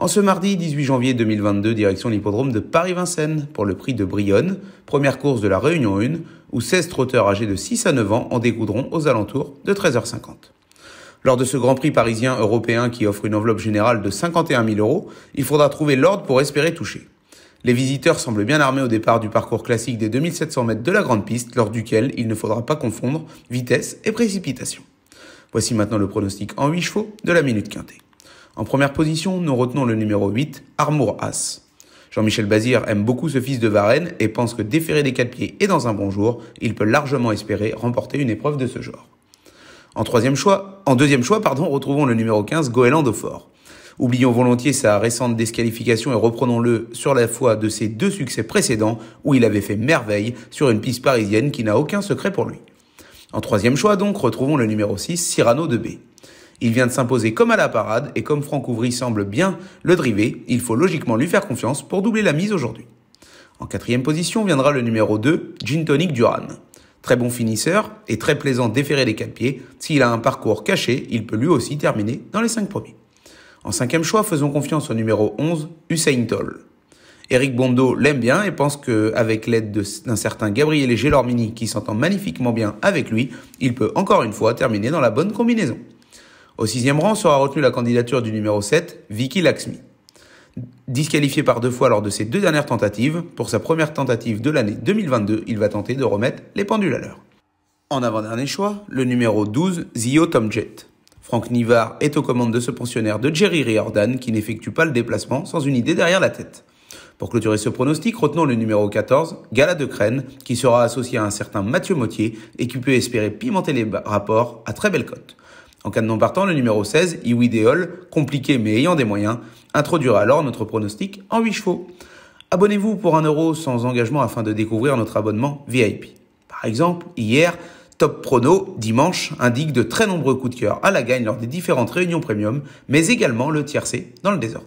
En ce mardi 18 janvier 2022, direction l'hippodrome de Paris-Vincennes pour le prix de Brionne, première course de la Réunion 1, où 16 trotteurs âgés de 6 à 9 ans en découdront aux alentours de 13h50. Lors de ce Grand Prix parisien européen qui offre une enveloppe générale de 51 000 euros, il faudra trouver l'ordre pour espérer toucher. Les visiteurs semblent bien armés au départ du parcours classique des 2700 mètres de la grande piste, lors duquel il ne faudra pas confondre vitesse et précipitation. Voici maintenant le pronostic en 8 chevaux de la minute quintée. En première position, nous retenons le numéro 8, Armour As. Jean-Michel Bazir aime beaucoup ce fils de Varennes et pense que déféré des quatre pieds et dans un bon jour, il peut largement espérer remporter une épreuve de ce genre. En troisième choix, en deuxième choix, pardon, retrouvons le numéro 15, Goéland Fort. Oublions volontiers sa récente disqualification et reprenons-le sur la foi de ses deux succès précédents où il avait fait merveille sur une piste parisienne qui n'a aucun secret pour lui. En troisième choix donc, retrouvons le numéro 6, Cyrano de B. Il vient de s'imposer comme à la parade et comme Franck Ouvry semble bien le driver, il faut logiquement lui faire confiance pour doubler la mise aujourd'hui. En quatrième position viendra le numéro 2, Gin Tonic Duran. Très bon finisseur et très plaisant déféré les quatre pieds, s'il a un parcours caché, il peut lui aussi terminer dans les cinq premiers. En cinquième choix, faisons confiance au numéro 11, Hussein Toll. Eric Bondo l'aime bien et pense qu'avec l'aide d'un certain Gabriel Gelormini qui s'entend magnifiquement bien avec lui, il peut encore une fois terminer dans la bonne combinaison. Au sixième rang sera retenue la candidature du numéro 7, Vicky Laxmi. Disqualifié par deux fois lors de ses deux dernières tentatives, pour sa première tentative de l'année 2022, il va tenter de remettre les pendules à l'heure. En avant-dernier choix, le numéro 12, Zio Tomjet. Franck Nivard est aux commandes de ce pensionnaire de Jerry Riordan qui n'effectue pas le déplacement sans une idée derrière la tête. Pour clôturer ce pronostic, retenons le numéro 14, Gala de Crène, qui sera associé à un certain Mathieu Mottier et qui peut espérer pimenter les rapports à très belle cote. En cas de non partant, le numéro 16, Iwideol, compliqué mais ayant des moyens, introduira alors notre pronostic en 8 chevaux. Abonnez-vous pour 1€ euro sans engagement afin de découvrir notre abonnement VIP. Par exemple, hier, Top Prono, dimanche, indique de très nombreux coups de cœur à la gagne lors des différentes réunions premium, mais également le tiercé dans le désordre.